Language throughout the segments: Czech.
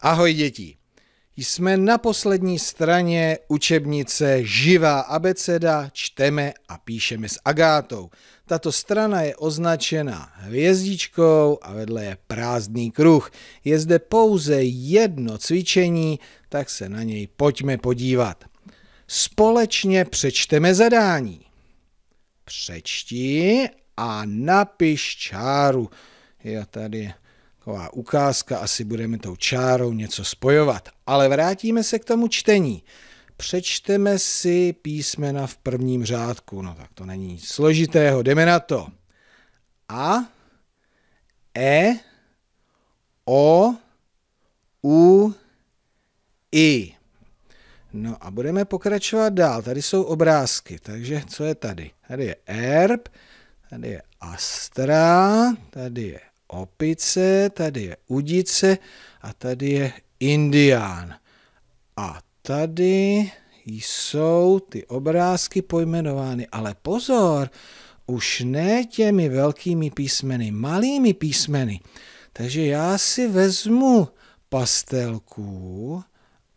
Ahoj děti! Jsme na poslední straně učebnice Živá abeceda, čteme a píšeme s Agátou. Tato strana je označena hvězdičkou a vedle je prázdný kruh. Je zde pouze jedno cvičení, tak se na něj pojďme podívat. Společně přečteme zadání. Přečti a napiš čáru. Já tady taková ukázka, asi budeme tou čárou něco spojovat. Ale vrátíme se k tomu čtení. Přečteme si písmena v prvním řádku. No tak to není nic složitého, jdeme na to. A, E, O, U, I. No a budeme pokračovat dál. Tady jsou obrázky, takže co je tady? Tady je erb, tady je astra, tady je opice, tady je udice a tady je indián. A tady jsou ty obrázky pojmenovány, ale pozor, už ne těmi velkými písmeny, malými písmeny. Takže já si vezmu pastelku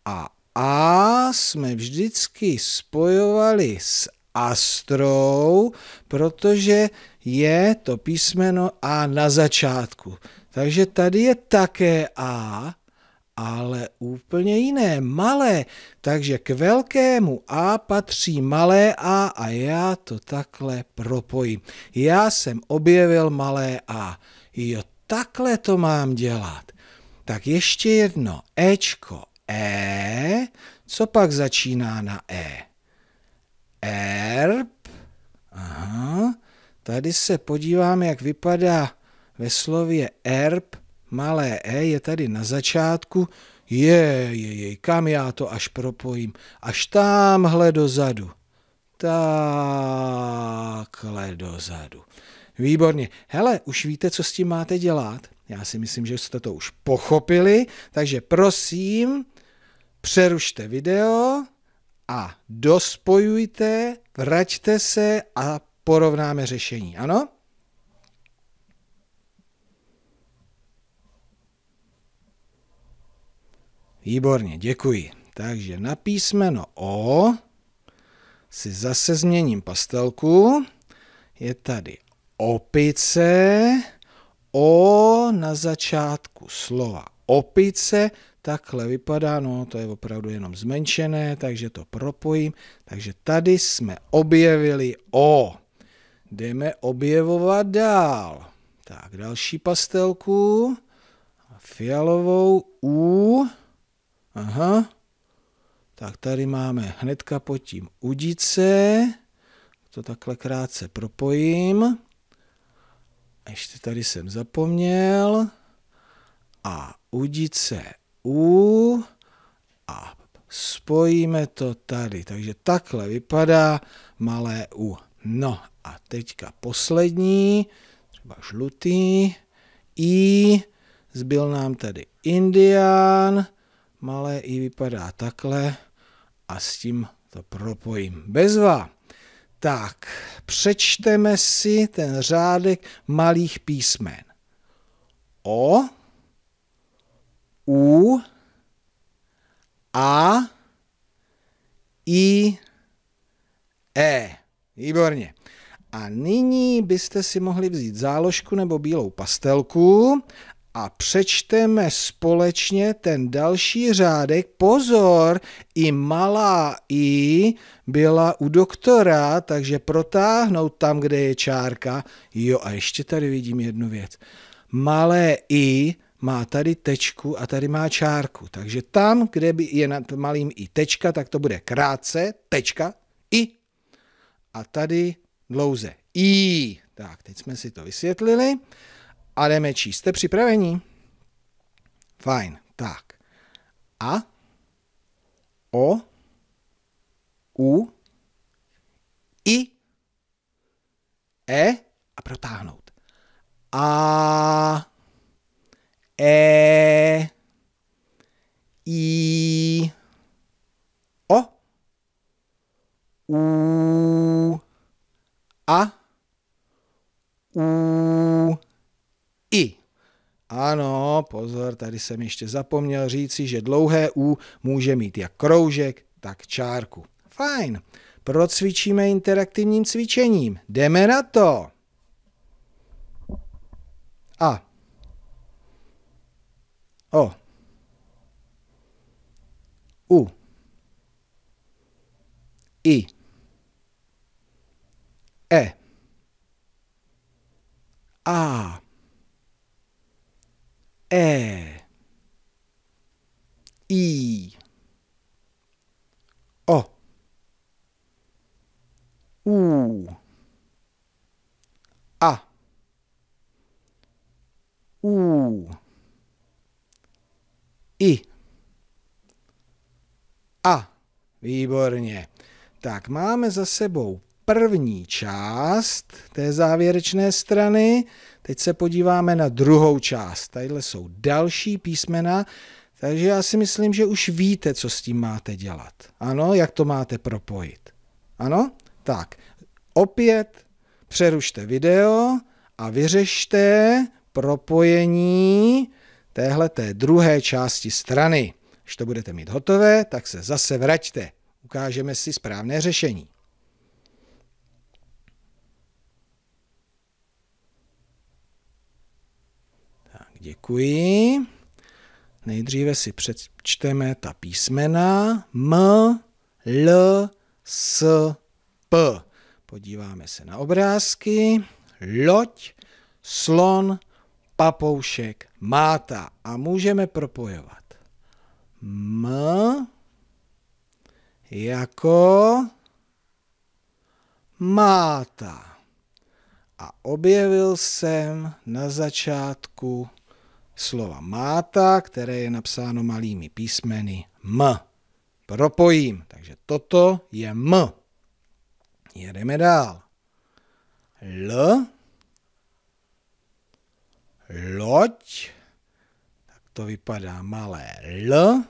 a A jsme vždycky spojovali s astrou, protože je to písmeno A na začátku. Takže tady je také A, ale úplně jiné, malé. Takže k velkému A patří malé A a já to takhle propojím. Já jsem objevil malé A. Jo, takhle to mám dělat. Tak ještě jedno. Ečko E. Co pak začíná na E? erb. Aha. Tady se podívám, jak vypadá ve slově erb. Malé e je tady na začátku. Je, je, je, kam já to až propojím? Až tamhle dozadu. Takhle dozadu. Výborně. Hele, už víte, co s tím máte dělat? Já si myslím, že jste to už pochopili, takže prosím, přerušte video, a dospojujte, vraťte se a porovnáme řešení. Ano? Výborně, děkuji. Takže na písmeno O si zase změním pastelku. Je tady opice. O na začátku slova opice, takhle vypadá, no to je opravdu jenom zmenšené, takže to propojím. Takže tady jsme objevili O. Jdeme objevovat dál. Tak, další pastelku. Fialovou U. Aha. Tak tady máme hnedka pod tím udice. To takhle krátce propojím. Ještě tady jsem zapomněl a udice U a spojíme to tady. Takže takhle vypadá malé U. No a teďka poslední, třeba žlutý, I, zbyl nám tady Indian, malé I vypadá takhle a s tím to propojím. Bezva. Tak, přečteme si ten řádek malých písmen. O, u A I E. Výborně. A nyní byste si mohli vzít záložku nebo bílou pastelku a přečteme společně ten další řádek. Pozor, i malá i byla u doktora, takže protáhnout tam, kde je čárka. Jo, a ještě tady vidím jednu věc. Malé i má tady tečku a tady má čárku. Takže tam, kde by je nad malým i tečka, tak to bude krátce, tečka, i. A tady dlouze, i. Tak, teď jsme si to vysvětlili a jdeme číst. Jste připraveni? Fajn, tak. A, o, u, i, e a protáhnout. A, E, I, O, U, A, U, I. Ano, pozor, tady jsem ještě zapomněl říci, že dlouhé U může mít jak kroužek, tak čárku. Fajn, procvičíme interaktivním cvičením. Jdeme na to. A. O. Oh. U. I. E. A. E. I. O. U. A. U. I. A. Výborně. Tak máme za sebou první část té závěrečné strany. Teď se podíváme na druhou část. Tadyhle jsou další písmena, takže já si myslím, že už víte, co s tím máte dělat. Ano, jak to máte propojit. Ano? Tak, opět přerušte video a vyřešte propojení téhle té druhé části strany. Když to budete mít hotové, tak se zase vraťte. Ukážeme si správné řešení. Tak, děkuji. Nejdříve si přečteme ta písmena M, L, S, P. Podíváme se na obrázky. Loď, slon, papoušek, máta a můžeme propojovat. M jako máta. A objevil jsem na začátku slova máta, které je napsáno malými písmeny M. Propojím. Takže toto je M. Jedeme dál. L loď, tak to vypadá malé L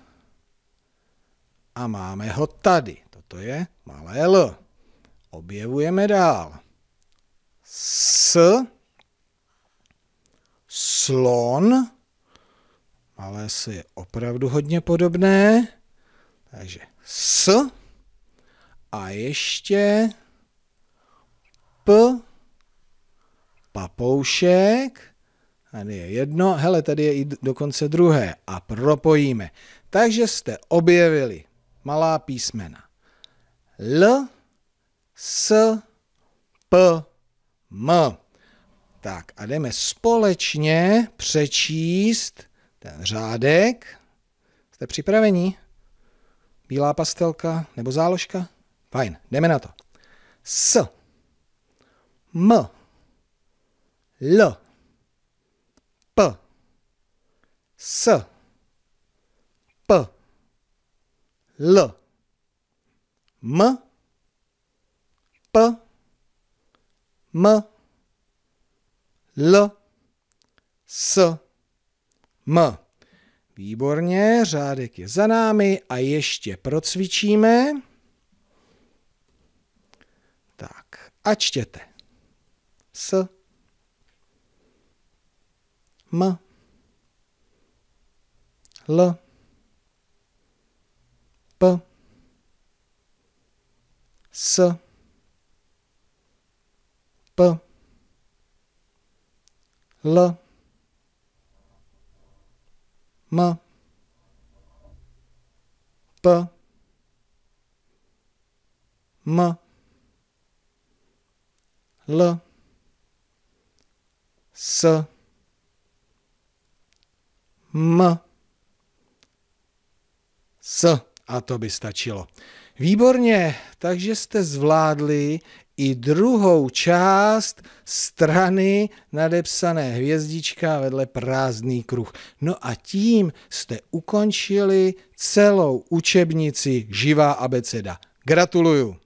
a máme ho tady. Toto je malé L. Objevujeme dál. S, slon, malé S je opravdu hodně podobné, takže S a ještě P, papoušek, Tady je jedno, hele, tady je i dokonce druhé a propojíme. Takže jste objevili malá písmena. L, S, P, M. Tak a jdeme společně přečíst ten řádek. Jste připraveni? Bílá pastelka nebo záložka? Fajn, jdeme na to. S, M, L, S P L M P M L S M. Výborně, řádek je za námi a ještě procvičíme. Tak, a čtěte. S M la. pa. sa. pa. la. ma. pa. ma. la. sa. ma. s a to by stačilo. Výborně, takže jste zvládli i druhou část strany nadepsané hvězdička vedle prázdný kruh. No a tím jste ukončili celou učebnici Živá abeceda. Gratuluju!